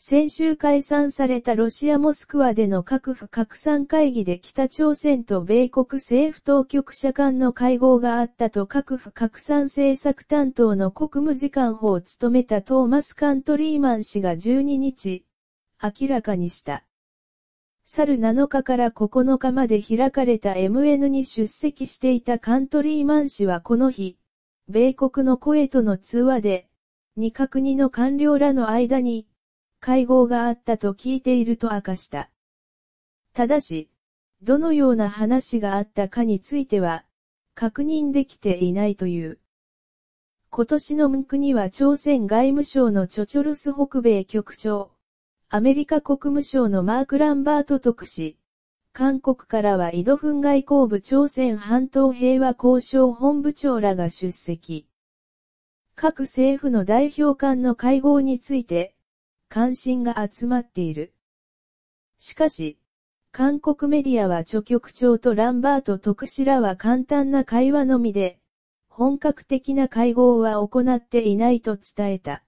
先週解散されたロシアモスクワでの核不拡散会議で北朝鮮と米国政府当局者間の会合があったと核不拡散政策担当の国務次官法を務めたトーマス・カントリーマン氏が12日、明らかにした。去る7日から9日まで開かれた MN に出席していたカントリーマン氏はこの日、米国の声との通話で、二角二の官僚らの間に、会合があったと聞いていると明かした。ただし、どのような話があったかについては、確認できていないという。今年のムンクには朝鮮外務省のチョチョルス北米局長、アメリカ国務省のマーク・ランバート特使、韓国からは井戸墳外交部朝鮮半島平和交渉本部長らが出席。各政府の代表官の会合について、関心が集まっている。しかし、韓国メディアは著局長とランバート特使らは簡単な会話のみで、本格的な会合は行っていないと伝えた。